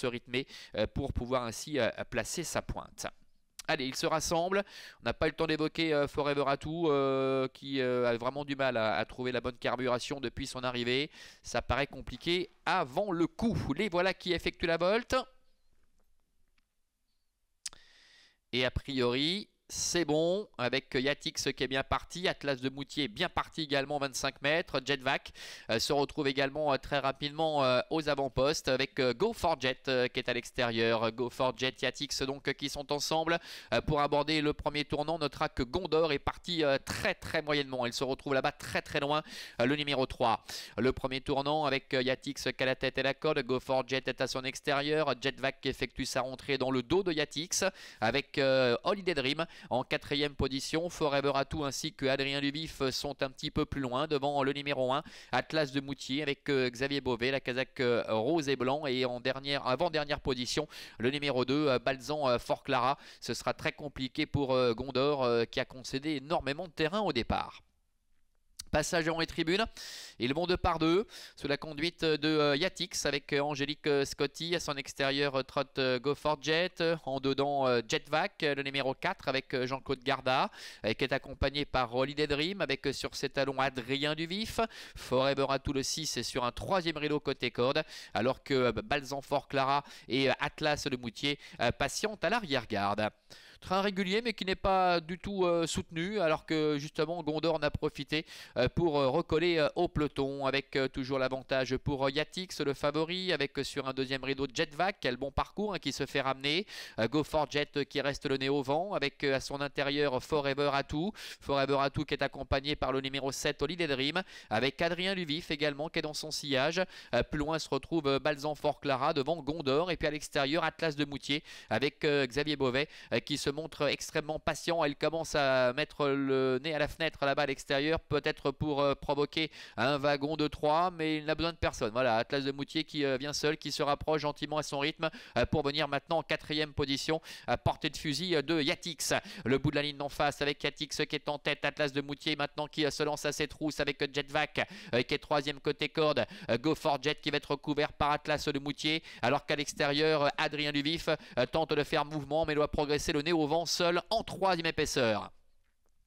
se rythmer euh, pour pouvoir ainsi euh, placer sa pointe. Allez, ils se rassemblent. On n'a pas eu le temps d'évoquer euh, Forever Atou qui a vraiment du mal à, à, trouver la bonne carburation depuis son arrivée. Ça paraît compliqué avant le coup. Les voilà qui effectuent la volte. Et a priori, c'est bon. Avec Yatix qui est bien parti. Atlas de Moutier bien parti également, 25 mètres. Jetvac euh, se retrouve également euh, très rapidement euh, aux avant-postes avec Go4Jet qui est à l'extérieur. Go4Jet, Yatix donc qui sont ensemble pour aborder le premier tournant. Notre que Gondor est parti très très moyennement. Il se retrouve là-bas très très loin, le numéro 3. Le premier tournant avec Yatix qui a la tête et la corde. Go4Jet est à son extérieur. Jetvac effectue sa rentrée dans le dos de Yatix avec Holiday Dream en quatrième position, Forever Atou ainsi que Adrien Lubif sont un petit peu plus loin devant le numéro 1, Atlas de Moutier avec euh, Xavier Beauvais, la casaque euh, rose et blanc et en dernière, avant-dernière position, le numéro 2, euh, Balzan Fort Clara. Ce sera très compliqué pour Gondor qui a concédé énormément de terrain au départ. Passage en et tribune, ils vont de par deux sous la conduite de euh, Yatix avec euh, Angélique euh, Scotty à son extérieur trotte for Jet, en dedans Jetvac, le numéro 4 avec Jean-Claude Garda qui est accompagné par Holiday Dream avec sur ses talons Adrien Duvif, Forever tout le 6 sur un troisième rideau côté corde alors que Balzanfort Clara et Atlas le Moutier patientent à l'arrière-garde. Train régulier mais qui n'est pas du tout euh, soutenu alors que justement Gondor en profité euh, pour euh, recoller au peloton avec toujours l'avantage pour Yatix, le favori, avec sur un deuxième rideau Jetvac, quel bon parcours hein, qui se fait ramener. Go for Jet qui reste le nez au vent avec à son intérieur Forever Atou. Forever Atou qui est accompagné par le numéro 7 Holiday Dream avec Adrien Luvif également qui est dans son sillage. plus loin se retrouve Balzan Fort Clara devant Gondor et puis à l'extérieur Atlas de Moutier avec Xavier Beauvais qui se montre extrêmement patient. Elle commence à mettre le nez à la fenêtre là-bas à l'extérieur, peut-être pour euh, provoquer un wagon de 3, mais il n'a besoin de personne. Voilà, Atlas de Moutier qui euh, vient seul, qui se rapproche gentiment à son rythme euh, pour venir maintenant en quatrième position à portée de fusil de Yatix. Le bout de la ligne d'en face avec Yatix qui est en tête, Atlas de Moutier maintenant qui se lance à cette trousses avec Jetvac qui est troisième côté corde. Go for Jet qui va être couvert par Atlas de Moutier, alors qu'à l'extérieur, Adrien Duvif tente de faire mouvement mais doit progresser le nez au vent seul en troisième épaisseur.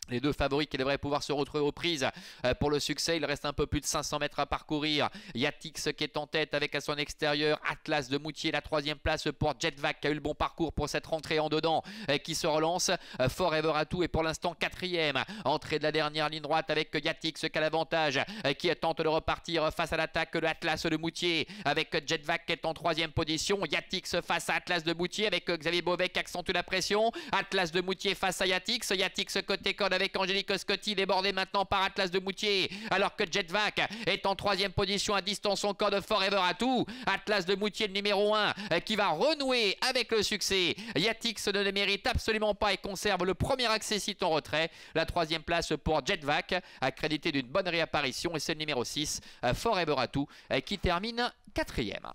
Les deux favoris qui devraient pouvoir se retrouver aux prises euh, pour le succès. Il reste un peu plus de 500 mètres à parcourir. Yatix qui est en tête avec à son extérieur Atlas de Moutier, la troisième place pour Jetvac qui a eu le bon parcours pour cette rentrée en dedans euh, qui se relance. Euh, Forever tout et pour l'instant quatrième. Entrée de la dernière ligne droite avec Yatix qui a l'avantage qui tente de repartir face à l'attaque de Atlas de Moutier avec Jetvac qui est en troisième position. Yatix face à Atlas de Moutier avec Xavier Beauvais qui accentue la pression. Atlas de Moutier face à Yatix. Yatix côté corner avec Angelico Scotti, débordé maintenant par Atlas de Moutier, alors que Jetvac est en troisième position à distance encore de Forever Atou, Atlas de Moutier, le numéro 1, euh, qui va renouer avec le succès. Yatix ne le mérite absolument pas et conserve le premier accès site en retrait. La troisième place pour Jetvac, accrédité d'une bonne réapparition, et c'est le numéro 6, euh, Forever Atou euh, qui termine quatrième.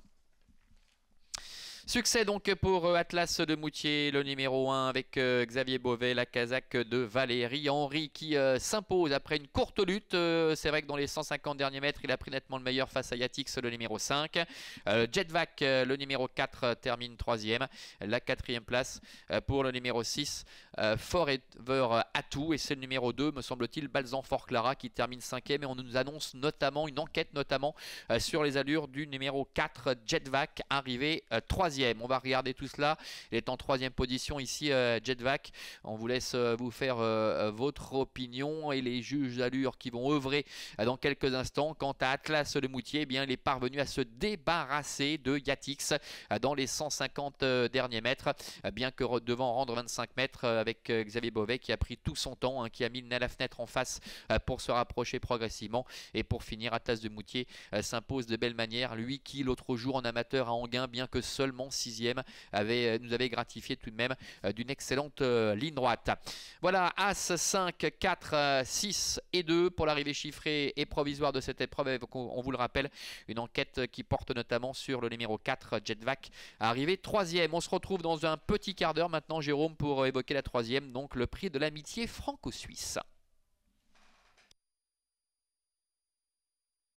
Succès donc pour euh, Atlas de Moutier, le numéro 1 avec euh, Xavier Beauvais, la casaque de Valérie Henri qui euh, s'impose après une courte lutte. C'est vrai que dans les 150 derniers mètres, il a pris nettement le meilleur face à Yatix, le numéro 5. Jetvac, le numéro 4, termine 3 La quatrième place pour le numéro 6, Forever Atou. Et c'est le numéro 2, me semble-t-il, Balzan Fort Clara qui termine 5ème. Et on nous annonce notamment une enquête notamment sur les allures du numéro 4, Jetvac, arrivé 3 eh, on va regarder tout cela. Il est en troisième position ici, euh, Jetvac. On vous laisse euh, vous faire euh, votre opinion et les juges d'allure qui vont œuvrer dans quelques instants. Quant à Atlas Le Moutier, eh bien, il est parvenu à se débarrasser de Yatix dans les 150 derniers mètres, bien que devant rendre 25 mètres avec Xavier Beauvais qui a pris tout son temps, hein, qui a mis le à la fenêtre en face pour se rapprocher progressivement. Et pour finir, Atlas de Moutier s'impose de belle manière. Lui qui, l'autre jour en amateur à Anguin, bien que seulement sixième 6ème avait, euh, nous avait gratifié tout de même euh, d'une excellente euh, ligne droite. Voilà, As 5, 4, 6 et 2 pour l'arrivée chiffrée et provisoire de cette épreuve. On vous le rappelle, une enquête qui porte notamment sur le numéro 4, Jetvac, arrivé 3ème. On se retrouve dans un petit quart d'heure maintenant, Jérôme, pour évoquer la troisième, donc le prix de l'amitié franco-suisse.